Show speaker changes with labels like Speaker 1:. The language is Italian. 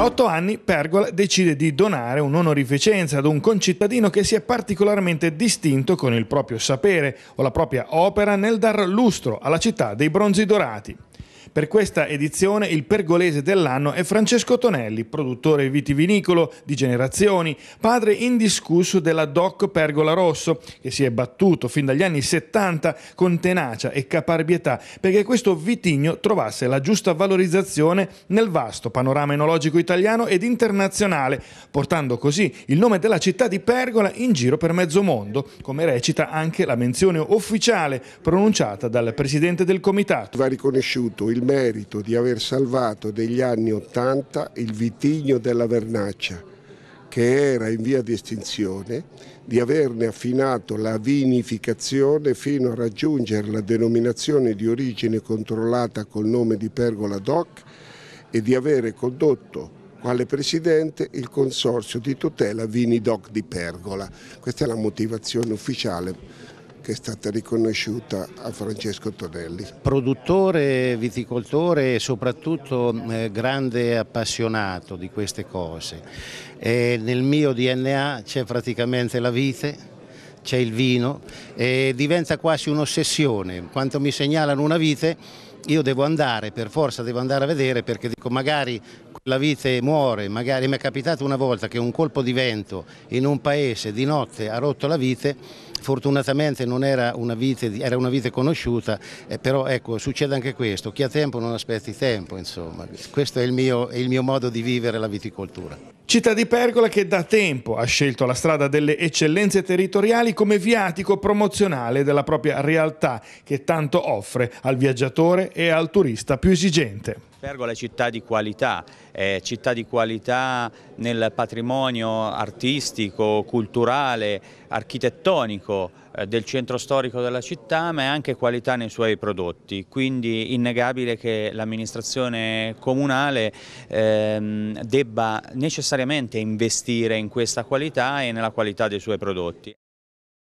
Speaker 1: A otto anni Pergola decide di donare un'onorificenza ad un concittadino che si è particolarmente distinto con il proprio sapere o la propria opera nel dar lustro alla città dei bronzi dorati. Per questa edizione il pergolese dell'anno è Francesco Tonelli, produttore vitivinicolo di generazioni, padre indiscusso della DOC Pergola Rosso, che si è battuto fin dagli anni 70 con tenacia e caparbietà perché questo vitigno trovasse la giusta valorizzazione nel vasto panorama enologico italiano ed internazionale, portando così il nome della città di Pergola in giro per mezzo mondo, come recita anche la menzione ufficiale pronunciata
Speaker 2: dal presidente del comitato. Va riconosciuto il il merito di aver salvato degli anni Ottanta il vitigno della Vernaccia, che era in via di estinzione, di averne affinato la vinificazione fino a raggiungere la denominazione di origine controllata col nome di Pergola DOC e di avere condotto quale presidente il consorzio di tutela Vini DOC di Pergola. Questa è la motivazione ufficiale che è stata riconosciuta a Francesco Tonelli.
Speaker 3: Produttore, viticoltore e soprattutto eh, grande appassionato di queste cose. E nel mio DNA c'è praticamente la vite, c'è il vino e diventa quasi un'ossessione. Quanto mi segnalano una vite, io devo andare, per forza devo andare a vedere perché dico magari la vite muore, magari mi è capitato una volta che un colpo di vento in un paese di notte ha rotto la vite fortunatamente non era una vite, era una vite conosciuta, eh, però ecco, succede anche questo, chi ha tempo non aspetti tempo, insomma. questo è il mio, è il mio modo di vivere la viticoltura.
Speaker 1: Città di Pergola che da tempo ha scelto la strada delle eccellenze territoriali come viatico promozionale della propria realtà che tanto offre al viaggiatore e al turista più esigente.
Speaker 4: Pergola è città di qualità, è città di qualità nel patrimonio artistico, culturale, architettonico eh, del centro storico della città ma è anche qualità nei suoi prodotti, quindi innegabile che l'amministrazione comunale ehm, debba necessariamente necessariamente investire in questa qualità e nella qualità dei suoi prodotti.